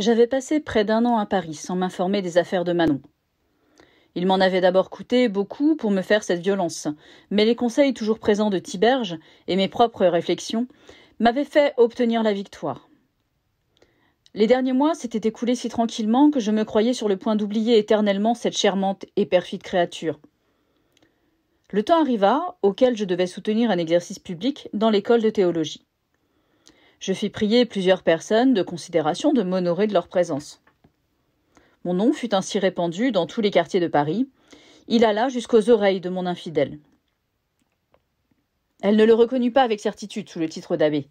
J'avais passé près d'un an à Paris sans m'informer des affaires de Manon. Il m'en avait d'abord coûté beaucoup pour me faire cette violence, mais les conseils toujours présents de Tiberge et mes propres réflexions m'avaient fait obtenir la victoire. Les derniers mois s'étaient écoulés si tranquillement que je me croyais sur le point d'oublier éternellement cette charmante et perfide créature. Le temps arriva auquel je devais soutenir un exercice public dans l'école de théologie. Je fis prier plusieurs personnes de considération de m'honorer de leur présence. Mon nom fut ainsi répandu dans tous les quartiers de Paris. Il alla jusqu'aux oreilles de mon infidèle. Elle ne le reconnut pas avec certitude sous le titre d'abbé.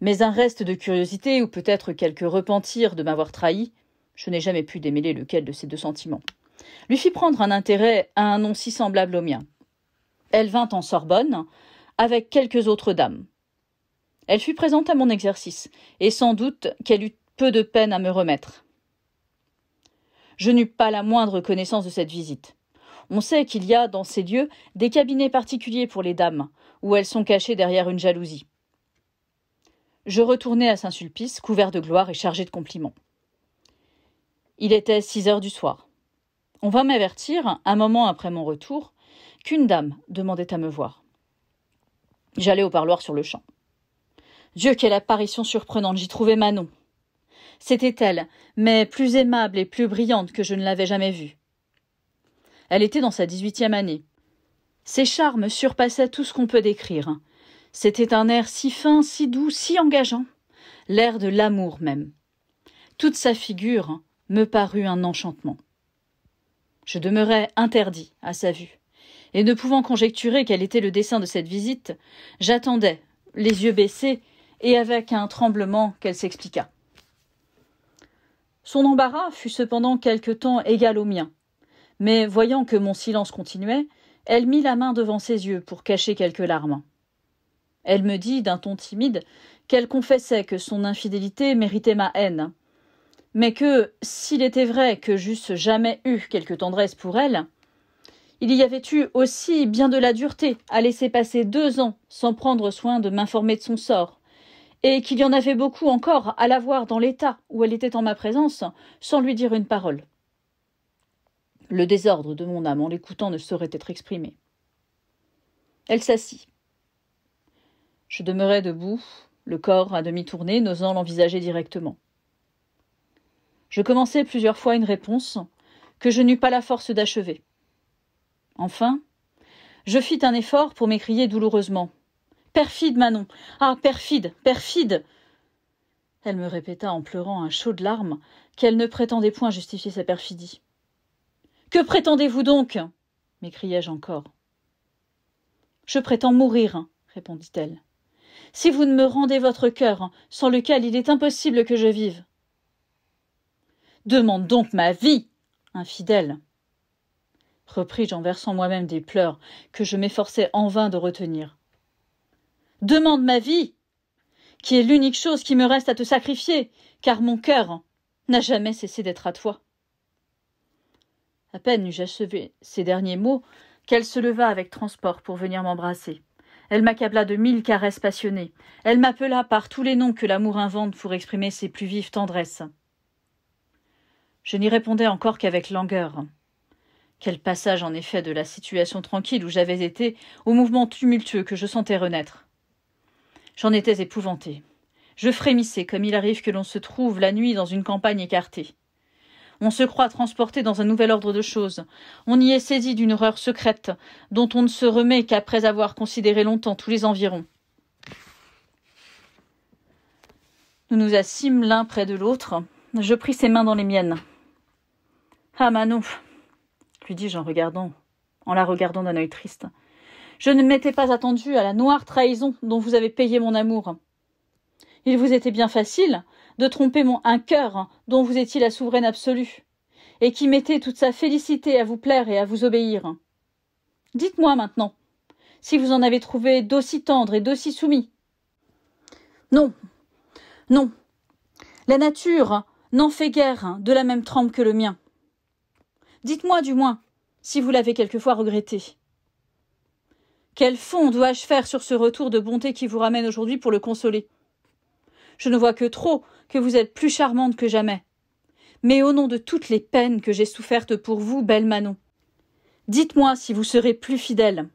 Mais un reste de curiosité ou peut-être quelque repentir de m'avoir trahi, je n'ai jamais pu démêler lequel de ces deux sentiments, lui fit prendre un intérêt à un nom si semblable au mien. Elle vint en Sorbonne avec quelques autres dames. Elle fut présente à mon exercice, et sans doute qu'elle eut peu de peine à me remettre. Je n'eus pas la moindre connaissance de cette visite. On sait qu'il y a, dans ces lieux, des cabinets particuliers pour les dames, où elles sont cachées derrière une jalousie. Je retournai à Saint-Sulpice, couvert de gloire et chargé de compliments. Il était six heures du soir. On vint m'avertir, un moment après mon retour, qu'une dame demandait à me voir. J'allai au parloir sur le champ. Dieu, quelle apparition surprenante, j'y trouvais Manon. C'était elle, mais plus aimable et plus brillante que je ne l'avais jamais vue. Elle était dans sa dix-huitième année. Ses charmes surpassaient tout ce qu'on peut décrire. C'était un air si fin, si doux, si engageant, l'air de l'amour même. Toute sa figure me parut un enchantement. Je demeurais interdit à sa vue, et ne pouvant conjecturer quel était le dessein de cette visite, j'attendais, les yeux baissés, et avec un tremblement qu'elle s'expliqua. Son embarras fut cependant quelque temps égal au mien, mais voyant que mon silence continuait, elle mit la main devant ses yeux pour cacher quelques larmes. Elle me dit, d'un ton timide, qu'elle confessait que son infidélité méritait ma haine, mais que, s'il était vrai que j'eusse jamais eu quelque tendresse pour elle, il y avait eu aussi bien de la dureté à laisser passer deux ans sans prendre soin de m'informer de son sort, et qu'il y en avait beaucoup encore à la voir dans l'état où elle était en ma présence, sans lui dire une parole. Le désordre de mon âme en l'écoutant ne saurait être exprimé. Elle s'assit. Je demeurai debout, le corps à demi tourné, n'osant l'envisager directement. Je commençai plusieurs fois une réponse que je n'eus pas la force d'achever. Enfin, je fis un effort pour m'écrier douloureusement. Perfide, Manon. Ah. Perfide. Perfide. Elle me répéta en pleurant un chaud de larmes qu'elle ne prétendait point justifier sa perfidie. Que prétendez vous donc? m'écriai je encore. Je prétends mourir, répondit elle, si vous ne me rendez votre cœur, sans lequel il est impossible que je vive. Demande donc ma vie, infidèle. Repris-je en versant moi même des pleurs que je m'efforçais en vain de retenir. Demande ma vie, qui est l'unique chose qui me reste à te sacrifier, car mon cœur n'a jamais cessé d'être à toi. À peine eus-je achevé ces derniers mots qu'elle se leva avec transport pour venir m'embrasser. Elle m'accabla de mille caresses passionnées. Elle m'appela par tous les noms que l'amour invente pour exprimer ses plus vives tendresses. Je n'y répondais encore qu'avec langueur. Quel passage en effet de la situation tranquille où j'avais été au mouvement tumultueux que je sentais renaître. J'en étais épouvantée. Je frémissais comme il arrive que l'on se trouve la nuit dans une campagne écartée. On se croit transporté dans un nouvel ordre de choses. On y est saisi d'une horreur secrète, dont on ne se remet qu'après avoir considéré longtemps tous les environs. Nous nous assîmes l'un près de l'autre. Je pris ses mains dans les miennes. Ah, Manon lui dis-je en regardant, en la regardant d'un œil triste. Je ne m'étais pas attendu à la noire trahison dont vous avez payé mon amour. Il vous était bien facile de tromper mon un cœur dont vous étiez la souveraine absolue, et qui mettait toute sa félicité à vous plaire et à vous obéir. Dites-moi maintenant, si vous en avez trouvé d'aussi tendre et d'aussi soumis. Non, non, la nature n'en fait guère de la même trempe que le mien. Dites-moi du moins si vous l'avez quelquefois regretté. Quel fond dois-je faire sur ce retour de bonté qui vous ramène aujourd'hui pour le consoler Je ne vois que trop que vous êtes plus charmante que jamais. Mais au nom de toutes les peines que j'ai souffertes pour vous, belle Manon, dites-moi si vous serez plus fidèle.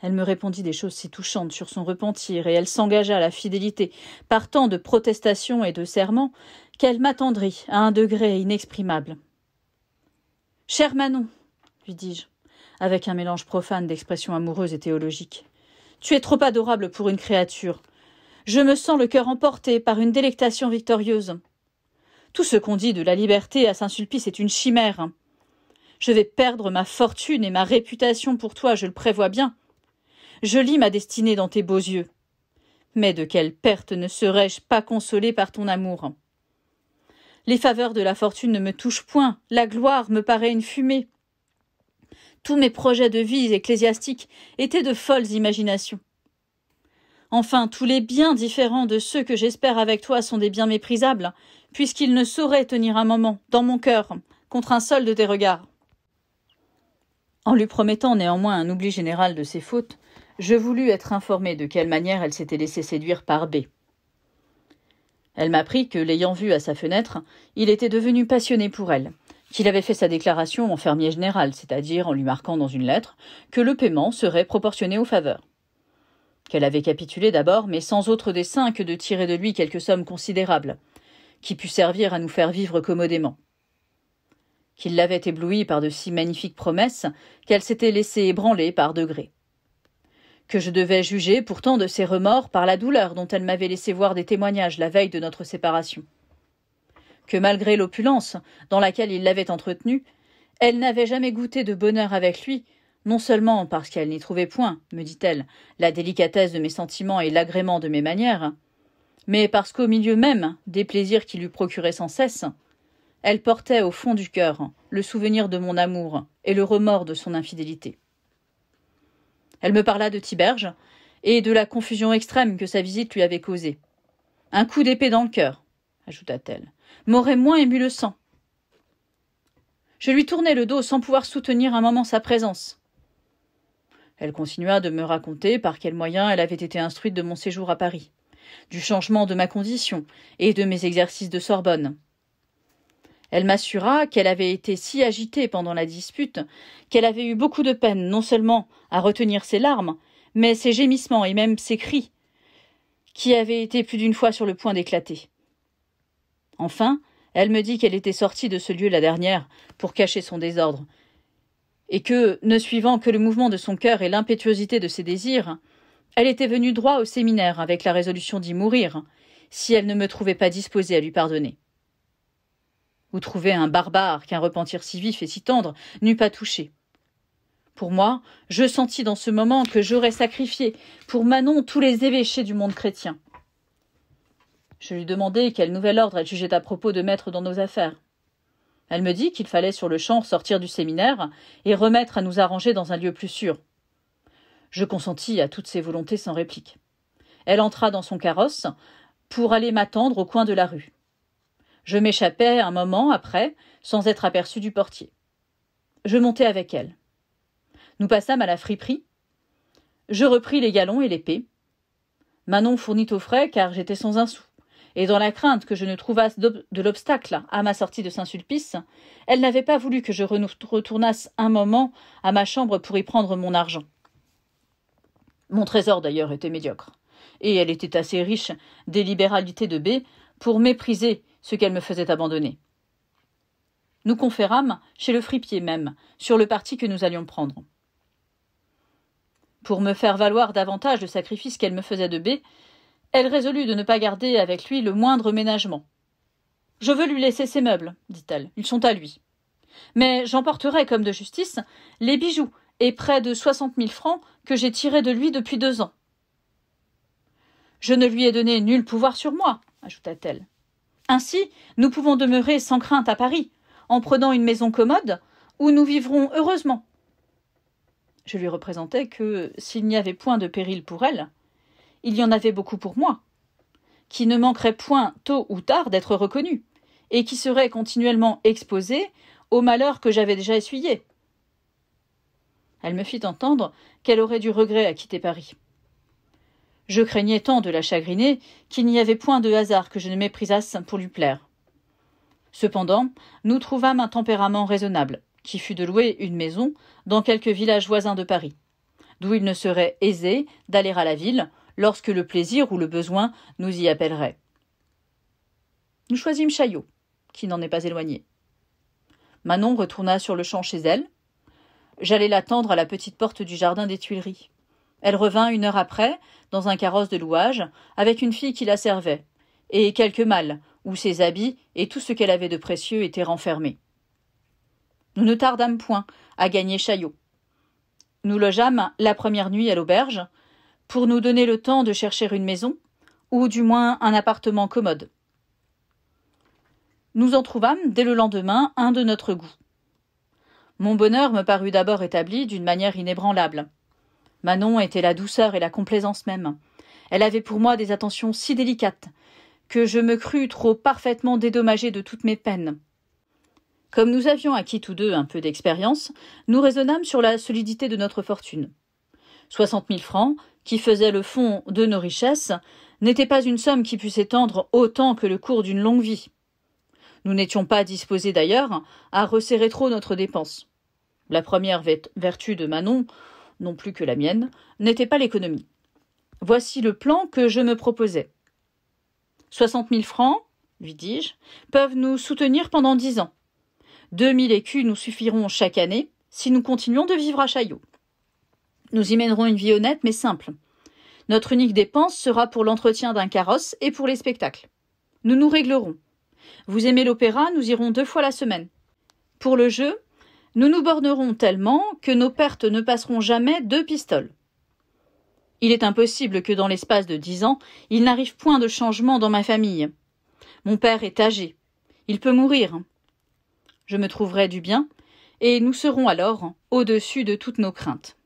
Elle me répondit des choses si touchantes sur son repentir, et elle s'engagea à la fidélité, par tant de protestations et de serments, qu'elle m'attendrit à un degré inexprimable. Cher Manon, lui dis-je, avec un mélange profane d'expressions amoureuses et théologiques. Tu es trop adorable pour une créature. Je me sens le cœur emporté par une délectation victorieuse. Tout ce qu'on dit de la liberté à Saint-Sulpice est une chimère. Je vais perdre ma fortune et ma réputation pour toi, je le prévois bien. Je lis ma destinée dans tes beaux yeux. Mais de quelle perte ne serais-je pas consolé par ton amour Les faveurs de la fortune ne me touchent point, la gloire me paraît une fumée. Tous mes projets de vie ecclésiastique étaient de folles imaginations. Enfin, tous les biens différents de ceux que j'espère avec toi sont des biens méprisables, puisqu'ils ne sauraient tenir un moment, dans mon cœur, contre un seul de tes regards. En lui promettant néanmoins un oubli général de ses fautes, je voulus être informé de quelle manière elle s'était laissée séduire par B. Elle m'apprit que, l'ayant vu à sa fenêtre, il était devenu passionné pour elle, qu'il avait fait sa déclaration en fermier général, c'est-à-dire en lui marquant dans une lettre que le paiement serait proportionné aux faveurs. Qu'elle avait capitulé d'abord, mais sans autre dessein que de tirer de lui quelques sommes considérables, qui pût servir à nous faire vivre commodément. Qu'il l'avait éblouie par de si magnifiques promesses qu'elle s'était laissée ébranler par degrés. Que je devais juger pourtant de ses remords par la douleur dont elle m'avait laissé voir des témoignages la veille de notre séparation que malgré l'opulence dans laquelle il l'avait entretenue, elle n'avait jamais goûté de bonheur avec lui, non seulement parce qu'elle n'y trouvait point, me dit-elle, la délicatesse de mes sentiments et l'agrément de mes manières, mais parce qu'au milieu même des plaisirs qu'il lui procurait sans cesse, elle portait au fond du cœur le souvenir de mon amour et le remords de son infidélité. Elle me parla de Tiberge et de la confusion extrême que sa visite lui avait causée. Un coup d'épée dans le cœur, ajouta-t-elle, m'aurait moins ému le sang. Je lui tournai le dos sans pouvoir soutenir un moment sa présence. Elle continua de me raconter par quels moyens elle avait été instruite de mon séjour à Paris, du changement de ma condition et de mes exercices de Sorbonne. Elle m'assura qu'elle avait été si agitée pendant la dispute qu'elle avait eu beaucoup de peine non seulement à retenir ses larmes, mais ses gémissements et même ses cris, qui avaient été plus d'une fois sur le point d'éclater. Enfin, elle me dit qu'elle était sortie de ce lieu la dernière pour cacher son désordre, et que, ne suivant que le mouvement de son cœur et l'impétuosité de ses désirs, elle était venue droit au séminaire avec la résolution d'y mourir, si elle ne me trouvait pas disposée à lui pardonner. Ou trouver un barbare qu'un repentir si vif et si tendre n'eût pas touché Pour moi, je sentis dans ce moment que j'aurais sacrifié pour Manon tous les évêchés du monde chrétien. Je lui demandai quel nouvel ordre elle jugeait à propos de mettre dans nos affaires. Elle me dit qu'il fallait sur le champ sortir du séminaire et remettre à nous arranger dans un lieu plus sûr. Je consentis à toutes ses volontés sans réplique. Elle entra dans son carrosse pour aller m'attendre au coin de la rue. Je m'échappai un moment après, sans être aperçu du portier. Je montai avec elle. Nous passâmes à la friperie. Je repris les galons et l'épée. Manon fournit aux frais car j'étais sans un sou et dans la crainte que je ne trouvasse de l'obstacle à ma sortie de Saint-Sulpice, elle n'avait pas voulu que je retournasse un moment à ma chambre pour y prendre mon argent. Mon trésor d'ailleurs était médiocre, et elle était assez riche des libéralités de B pour mépriser ce qu'elle me faisait abandonner. Nous conférâmes, chez le fripier même, sur le parti que nous allions prendre. Pour me faire valoir davantage le sacrifice qu'elle me faisait de B, elle résolut de ne pas garder avec lui le moindre ménagement. Je veux lui laisser ses meubles, dit-elle. Ils sont à lui. Mais j'emporterai, comme de justice, les bijoux et près de soixante mille francs que j'ai tirés de lui depuis deux ans. Je ne lui ai donné nul pouvoir sur moi, ajouta-t-elle. Ainsi, nous pouvons demeurer sans crainte à Paris, en prenant une maison commode, où nous vivrons heureusement. Je lui représentai que, s'il n'y avait point de péril pour elle, il y en avait beaucoup pour moi, qui ne manquerait point tôt ou tard d'être reconnu, et qui serait continuellement exposé au malheur que j'avais déjà essuyé. Elle me fit entendre qu'elle aurait du regret à quitter Paris. Je craignais tant de la chagriner qu'il n'y avait point de hasard que je ne méprisasse pour lui plaire. Cependant, nous trouvâmes un tempérament raisonnable, qui fut de louer une maison dans quelque village voisin de Paris, d'où il ne serait aisé d'aller à la ville lorsque le plaisir ou le besoin nous y appellerait. Nous choisîmes Chaillot, qui n'en est pas éloigné. Manon retourna sur le champ chez elle. J'allai l'attendre à la petite porte du jardin des Tuileries. Elle revint une heure après, dans un carrosse de louage, avec une fille qui la servait, et quelques malles, où ses habits et tout ce qu'elle avait de précieux étaient renfermés. Nous ne tardâmes point à gagner Chaillot. Nous logeâmes la première nuit à l'auberge, pour nous donner le temps de chercher une maison, ou du moins un appartement commode. Nous en trouvâmes dès le lendemain un de notre goût. Mon bonheur me parut d'abord établi d'une manière inébranlable. Manon était la douceur et la complaisance même. Elle avait pour moi des attentions si délicates que je me crus trop parfaitement dédommagée de toutes mes peines. Comme nous avions acquis tous deux un peu d'expérience, nous raisonnâmes sur la solidité de notre fortune. Soixante mille francs, qui faisait le fond de nos richesses, n'était pas une somme qui pût s'étendre autant que le cours d'une longue vie. Nous n'étions pas disposés d'ailleurs à resserrer trop notre dépense. La première vertu de Manon, non plus que la mienne, n'était pas l'économie. Voici le plan que je me proposais. Soixante mille francs, lui dis-je, peuvent nous soutenir pendant dix ans. Deux mille écus nous suffiront chaque année si nous continuons de vivre à Chaillot. Nous y mènerons une vie honnête mais simple. Notre unique dépense sera pour l'entretien d'un carrosse et pour les spectacles. Nous nous réglerons. Vous aimez l'opéra, nous irons deux fois la semaine. Pour le jeu, nous nous bornerons tellement que nos pertes ne passeront jamais deux pistoles. Il est impossible que dans l'espace de dix ans, il n'arrive point de changement dans ma famille. Mon père est âgé. Il peut mourir. Je me trouverai du bien, et nous serons alors au-dessus de toutes nos craintes.